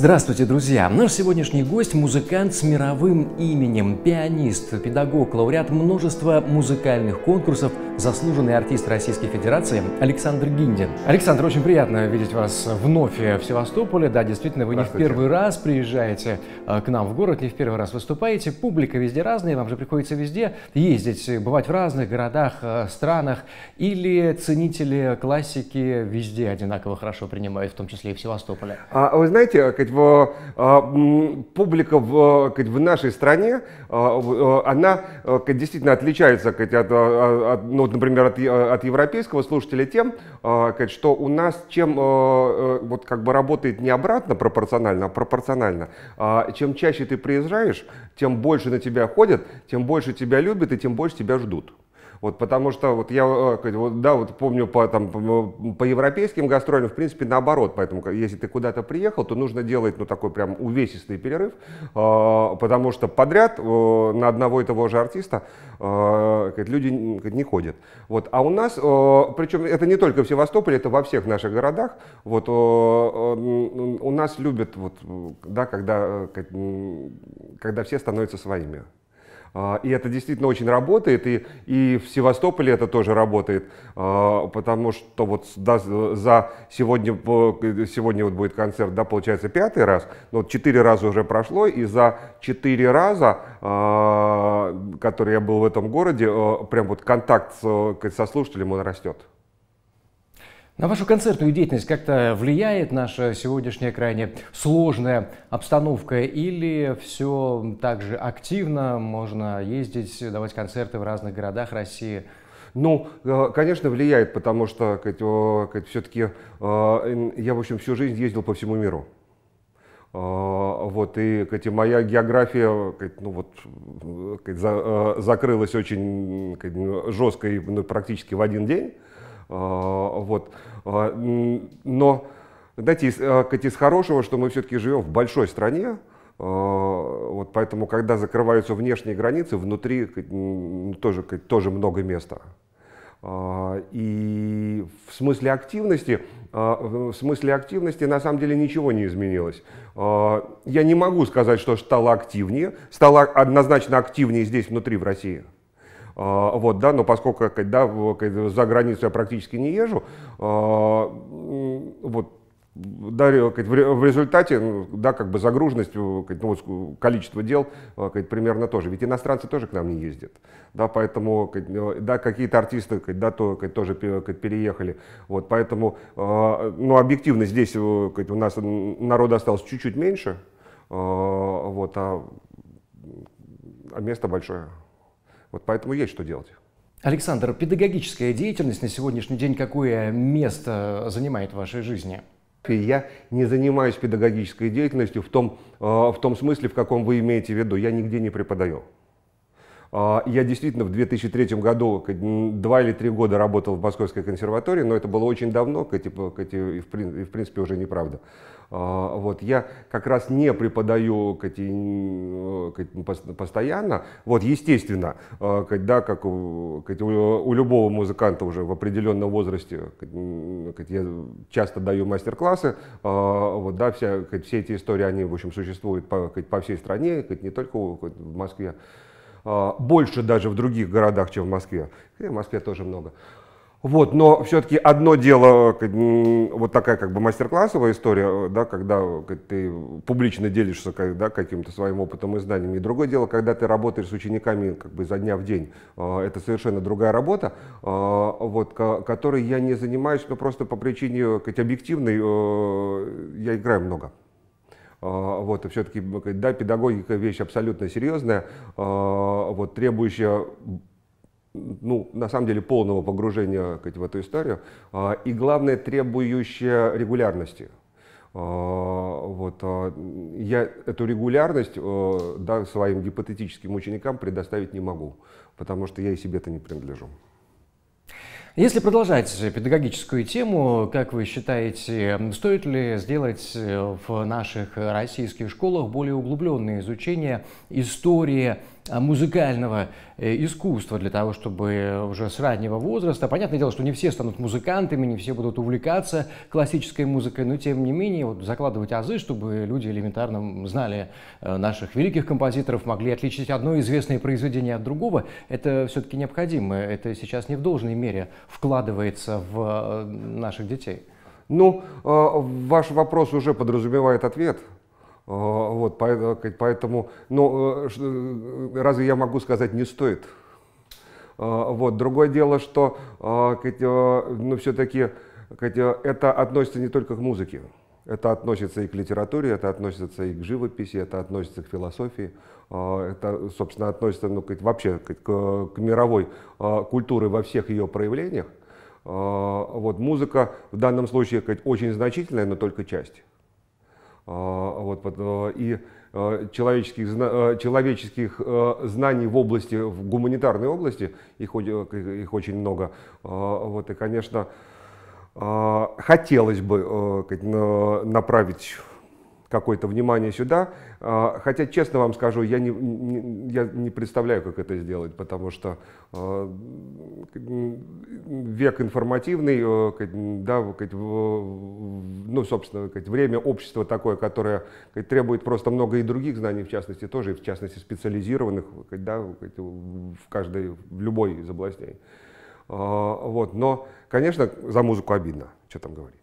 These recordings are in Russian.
Здравствуйте, друзья! Наш сегодняшний гость – музыкант с мировым именем, пианист, педагог, лауреат множества музыкальных конкурсов, заслуженный артист Российской Федерации Александр Гиндин. Александр, очень приятно видеть вас вновь в Севастополе. Да, действительно, вы не в первый раз приезжаете э, к нам в город, не в первый раз выступаете. Публика везде разная, вам же приходится везде ездить, бывать в разных городах, э, странах. Или ценители классики везде одинаково хорошо принимают, в том числе и в Севастополе? А вы знаете, э, в, а, публика в, э, в нашей стране, а, э, она э, действительно отличается, от, а, от, ну, например, от, от европейского слушателя тем, что у нас чем вот как бы работает не обратно пропорционально, а пропорционально. Чем чаще ты приезжаешь, тем больше на тебя ходят, тем больше тебя любят и тем больше тебя ждут. Вот, потому что вот я э, вот, да, вот помню по, там, по э, европейским гастролям, в принципе, наоборот. Поэтому, если ты куда-то приехал, то нужно делать ну, такой прям увесистый перерыв, а, потому что подряд э, на одного и того же артиста люди не ходят. Вот. А у нас, причем это не только в Севастополе, это во всех наших городах. Вот, у нас любят, вот, да, когда, когда все становятся своими. А, и это действительно очень работает, и, и в Севастополе это тоже работает, а, потому что вот за сегодня, э, сегодня вот будет концерт, да, получается, пятый раз, но четыре раза уже прошло, и за четыре раза, а, который я был в этом городе, э, прям вот контакт э, со слушателем, он растет. На вашу концертную деятельность как-то влияет наша сегодняшняя крайне сложная обстановка или все так же активно можно ездить, давать концерты в разных городах России? Ну, э, конечно, влияет, потому что все-таки э, я, в общем, всю жизнь ездил по всему миру. Э, вот, и кстати, моя география ну, вот, закрылась очень ну, жестко и ну, практически в один день. А, вот. А, но, знаете, э, как из хорошего, что мы все-таки живем в большой стране, а, вот поэтому, когда закрываются внешние границы, внутри тоже, тоже много места. И в смысле активности, в смысле активности на самом деле ничего не изменилось. Я не могу сказать, что стало активнее, стало однозначно активнее здесь внутри в России вот, да, но поскольку да, за границу я практически не езжу, вот, да, в результате, да, как бы загруженность, ну, количество дел примерно тоже. Ведь иностранцы тоже к нам не ездят. Да, поэтому, да, какие-то артисты, да, тоже переехали. Вот, поэтому, ну, объективно здесь у нас народа осталось чуть-чуть меньше, вот, а, а место большое. Вот поэтому есть что делать. Александр, педагогическая деятельность на сегодняшний день какое место занимает в вашей жизни? Я не занимаюсь педагогической деятельностью в том, э, в том смысле, в каком вы имеете в виду. Я нигде не преподаю. А, я действительно в 2003 году два или три года работал в Московской консерватории, но это было очень давно, и в принципе уже неправда. А, вот, я как раз не преподаю э, постоянно. Вот, естественно, когда э, как у, любого музыканта уже в определенном возрасте я часто даю мастер-классы, э, вот, да, вся, все эти истории, они, в общем, существуют по, по всей стране, не только в Москве а, больше даже в других городах, чем в Москве. И в Москве тоже много. Вот, но все-таки одно дело, вот такая как бы мастер-классовая история, э, да, когда э, ты публично делишься да, каким-то своим опытом и знаниями, и другое дело, когда ты работаешь с учениками как бы изо дня в день, э, это совершенно другая работа, вот, которой я не занимаюсь, но просто по причине как, объективной я играю много. Вот, и все-таки, да, педагогика вещь абсолютно серьезная, вот, требующая ну, на самом деле, полного погружения в эту историю, а, и, главное, требующая регулярности. А, вот, а, я эту регулярность да, своим гипотетическим ученикам предоставить не могу, потому что я и себе это не принадлежу. Если продолжать педагогическую тему, как вы считаете, стоит ли сделать э, в наших российских школах более углубленное изучение истории а, музыкального э, искусства для того, чтобы э, уже с раннего возраста. Понятное дело, что не все станут музыкантами, не все будут увлекаться классической музыкой, но тем не менее вот, закладывать азы, чтобы люди элементарно знали э, наших великих композиторов, могли отличить одно известное произведение от другого, это все-таки необходимо. Это сейчас не в должной мере вкладывается в наших детей. Ну, ваш вопрос уже подразумевает ответ. А, вот, э, поэтому, ну, э, э, разве я могу сказать, не стоит? А, вот. Другое дело, что а, ну, все-таки это относится не только к музыке. Это относится и к литературе, это относится и к живописи, это относится к философии, это, собственно, относится ну, вообще к, к мировой культуре во всех ее проявлениях. Вот музыка в данном случае очень значительная, но только часть. А, а вот, а, и человеческих, человеческих знаний в области, в гуманитарной области, их, их очень много. Вот, и, конечно, хотелось бы направить какое-то внимание сюда. А, хотя, честно вам скажу, я не, не, я не представляю, как это сделать, потому что а, век информативный, а, да, ну, собственно, время общества такое, которое требует просто много и других знаний, в частности, тоже, в частности, специализированных да, в каждой, в любой из областей. Вот. Но, конечно, за музыку обидно, что там говорить.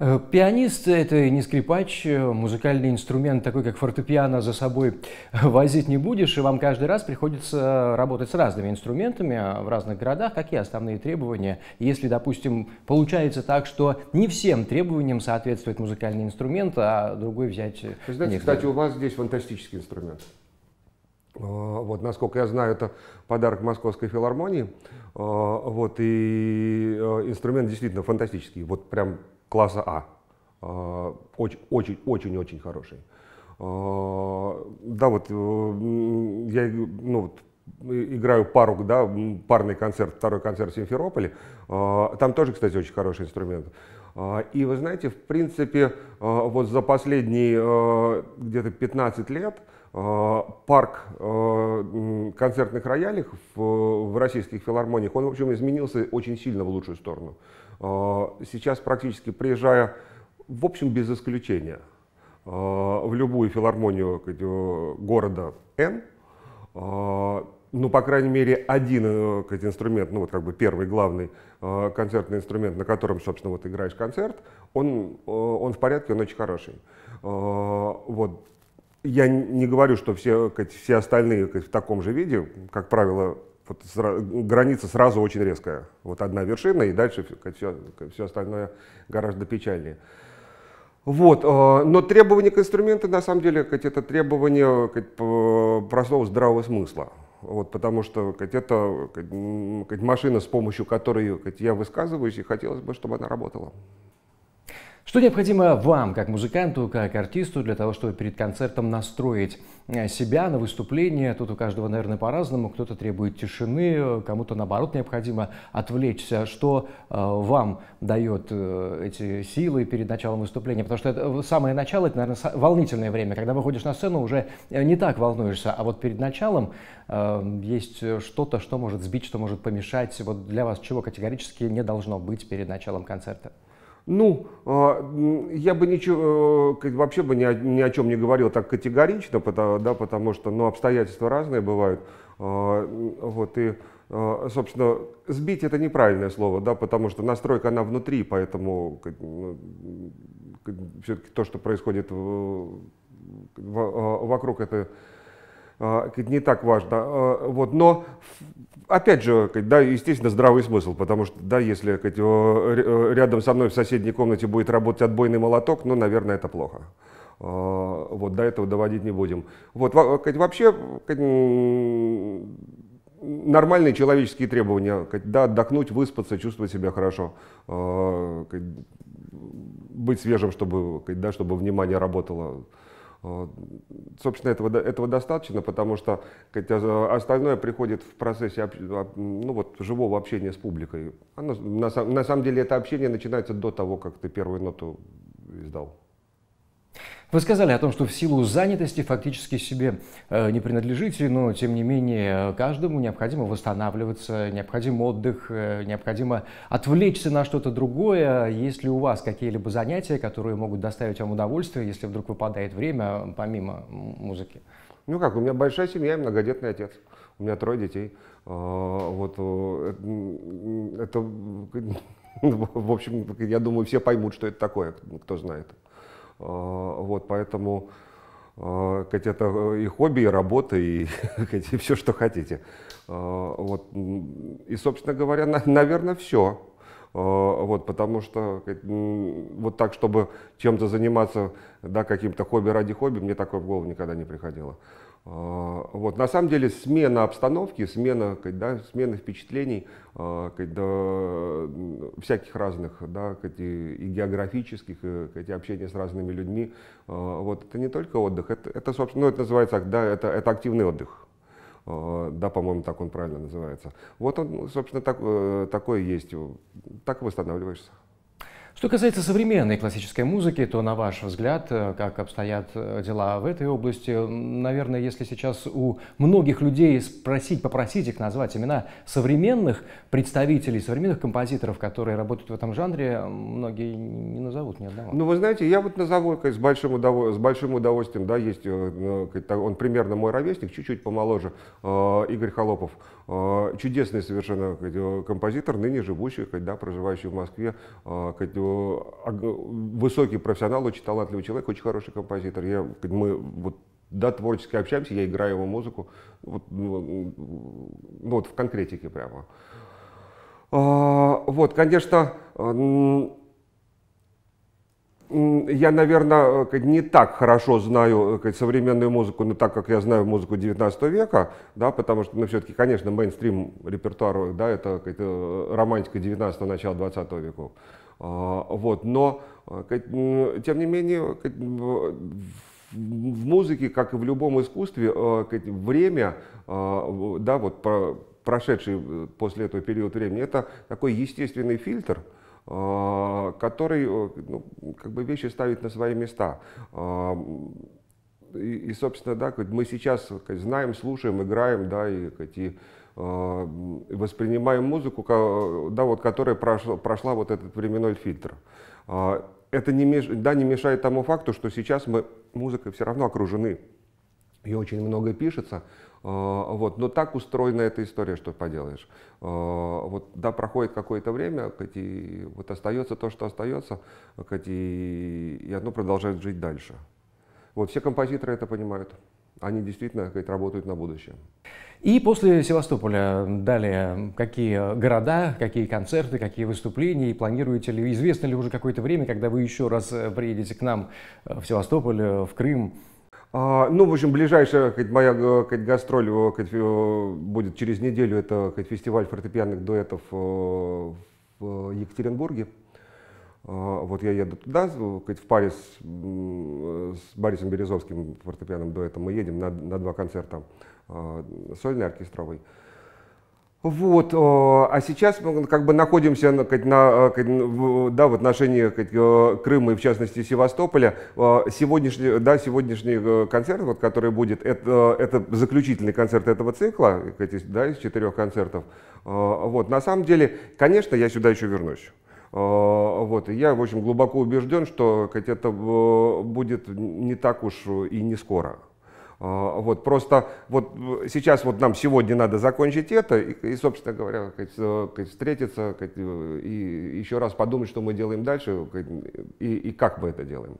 Э, Пианист – это не скрипач, э, музыкальный инструмент, такой как фортепиано, за собой возить не будешь, и вам каждый раз приходится работать с разными инструментами а, в разных городах. Какие основные требования, если, допустим, получается так, что не всем требованиям соответствует музыкальный инструмент, а другой взять… Э, Вы знаете, кстати, у вас здесь фантастический инструмент. Вот, насколько я знаю, это подарок Московской филармонии. Вот, и инструмент действительно фантастический. Вот прям класса А. Очень-очень-очень э, хороший. Э, да, вот э, я ну, вот, играю пару, да, парный концерт, второй концерт в Симферополе. Там тоже, кстати, очень хороший инструмент. И вы знаете, в принципе, вот за последние где-то 15 лет парк концертных роялей в российских филармониях, он, в общем, изменился очень сильно в лучшую сторону. Э, сейчас практически приезжая, в общем, без исключения, э, в любую филармонию э, города Н, ну, по крайней мере, один сказать, инструмент, ну, вот как бы первый главный концертный инструмент, на котором, собственно, вот играешь концерт, он, он в порядке, он очень хороший. вот. Я не говорю, что все, все остальные в таком же виде, как правило, вот сра граница сразу очень резкая. Вот одна вершина, и дальше все, все остальное гораздо печальнее. Вот, э, но требования к инструменту, на самом деле, это требование простого здравого смысла. Вот, потому что это машина, с помощью которой я высказываюсь, и хотелось бы, чтобы она работала. Что необходимо вам, как музыканту, как артисту, для того, чтобы перед концертом настроить э, себя на выступление? Тут у каждого, наверное, по-разному. Кто-то требует тишины, кому-то, наоборот, необходимо отвлечься. Что э, вам дает э, эти силы перед началом выступления? Потому что это, э, самое начало, это, наверное, волнительное время. Когда выходишь на сцену, уже э, не так волнуешься. А вот перед началом э, есть что-то, что может сбить, что может помешать. Вот для вас чего категорически не должно быть перед началом концерта? ну, а, я бы ничего, э, вообще бы ни о, ни о чем не говорил так категорично, потому, да, потому что ну, обстоятельства разные бывают. А, вот, и, а, собственно, сбить это неправильное слово, да, потому что настройка, она внутри, поэтому ну, все-таки то, что происходит вокруг, это не так важно. Вот, но опять же, да, естественно, здравый смысл, потому что, да, если рядом со мной в соседней комнате будет работать отбойный молоток, ну, наверное, это плохо. А, вот, до этого доводить не будем. Вот, вообще, нормальные человеческие требования, да, отдохнуть, выспаться, чувствовать себя хорошо, а, быть свежим, чтобы, да, чтобы внимание работало. Э, собственно, этого, этого достаточно, потому что хотя а остальное приходит в процессе а, ну, вот, живого общения с публикой. Оно, на, на самом деле это общение начинается до того, как ты первую ноту издал. Вы сказали о том, что в силу занятости фактически себе э, не принадлежите, но тем не менее каждому необходимо восстанавливаться, необходим отдых, э, необходимо отвлечься на что-то другое. Есть ли у вас какие-либо занятия, которые могут доставить вам удовольствие, если вдруг выпадает время помимо музыки? Ну как, у меня большая семья и многодетный отец. У меня трое детей. А, вот э, это, в общем, я думаю, все поймут, что это такое, кто знает. Э, вот, поэтому э, хоть это и хобби, и работа, и, и все, что хотите. Э, вот. И, собственно говоря, на, наверное, все. Вот, потому что вот так, чтобы чем-то заниматься, да, каким-то хобби ради хобби, мне такое в голову никогда не приходило. А, вот. На самом деле смена обстановки, смена, да, смена впечатлений а, да, всяких разных, да, и, и географических, и, и общения с разными людьми, а, вот. это не только отдых, это, это собственно, ну, это называется, да, это, это активный отдых. Да, по-моему, так он правильно называется. Вот он, собственно, так, э, такой есть. Так восстанавливаешься. Что касается современной классической музыки, то на ваш взгляд, э, как обстоят э, дела в этой области, наверное, если сейчас у многих людей спросить, попросить их назвать имена современных представителей, современных композиторов, которые работают в этом жанре, многие не назовут ни одного. Ну, вы знаете, я вот назову с большим, удов... с большим удовольствием, да, есть, э, он примерно мой ровесник, чуть-чуть помоложе, Игорь Холопов, чудесный совершенно композитор, ныне живущий, да, проживающий в Москве, высокий профессионал, очень талантливый человек, очень хороший композитор. Я, мы вот да, творчески общаемся, я играю его музыку, вот, ну, ну вот в конкретике прямо. А, вот, конечно, я, наверное, не так хорошо знаю современную музыку, но так как я знаю музыку 19 века, да, потому что, ну, все-таки, конечно, мейнстрим репертуар, да, это э, романтика 19 начала 20 века. А, вот, но, э, тем не менее, в музыке, как и в любом искусстве, э, время, э, да, вот прошедший после этого период времени, это такой естественный фильтр, который ну, как бы вещи ставит на свои места. И, и собственно, да, мы сейчас знаем, слушаем, играем, да, и, и Э, воспринимаем музыку, да, вот, которая прошла, прошла вот этот временной фильтр. Э, это не, меш, да, не мешает тому факту, что сейчас мы музыкой все равно окружены, и очень много пишется, э, вот, но так устроена эта история, что поделаешь. Вот, да, проходит какое-то время, и вот остается то, что остается, и, и оно продолжает жить дальше. Вот все композиторы это понимают они действительно как сказать, работают на будущее. И после Севастополя далее какие города, какие концерты, какие выступления и планируете ли, известно ли уже какое-то время, когда вы еще раз э, приедете к нам э, в Севастополь, э, в Крым? А, ну, в общем, ближайшая как, моя как, гастроль как, будет через неделю. Это как, фестиваль фортепианных дуэтов в Екатеринбурге. А, вот я еду туда, в паре с, с Борисом Березовским, фортепианом До этого мы едем на, на два концерта а, сольный, оркестровый. Вот, а, а сейчас мы ну, как бы находимся ну, на, на, ну, да, в отношении Крыма и в частности Севастополя. Сегодняшний, да, сегодняшний э, концерт, вот, который будет, это, э, это заключительный концерт этого цикла, да, из четырех концертов. Вот, на самом деле, конечно, я сюда еще вернусь. А, вот. И я, в общем, глубоко убежден, что хоть это э, будет не так уж и не скоро. А, вот просто вот э, сейчас вот нам сегодня надо закончить это и, и собственно говоря, хоть, э, встретиться хоть, и еще раз подумать, что мы делаем дальше хоть, и, и как мы это делаем.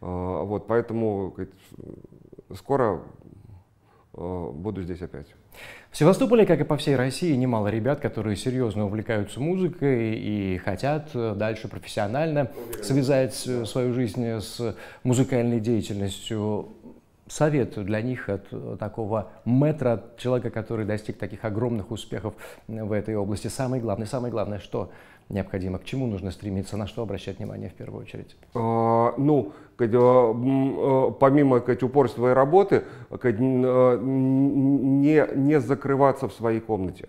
А, вот поэтому хоть, скоро Э, буду здесь опять. В Севастополе, как и по всей России, немало ребят, которые серьезно увлекаются музыкой и хотят э, дальше профессионально связать э, свою жизнь с музыкальной деятельностью. Совет для них от э, такого метра, от человека, который достиг таких огромных успехов в этой области? Самое главное, самое главное, что необходимо, к чему нужно стремиться, на что обращать внимание в первую очередь? А, ну, а, а, помимо как, упорства и работы, а, не, не закрываться в своей комнате.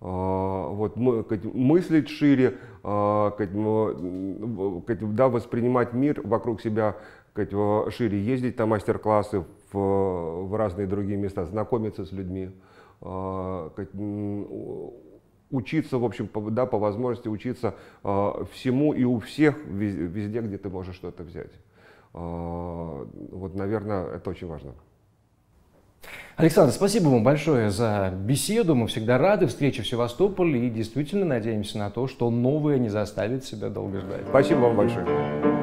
вот, мыслить шире, да, воспринимать мир вокруг себя сказать, шире ездить на мастер-классы в, в разные другие места, знакомиться с людьми, а, учиться, в общем, да, по возможности учиться а, всему и у всех везде, где ты можешь что-то взять. А, вот, наверное, это очень важно. Александр, спасибо вам большое за беседу. Мы всегда рады встрече в Севастополе и действительно надеемся на то, что новое не заставит себя долго ждать. Спасибо вам большое.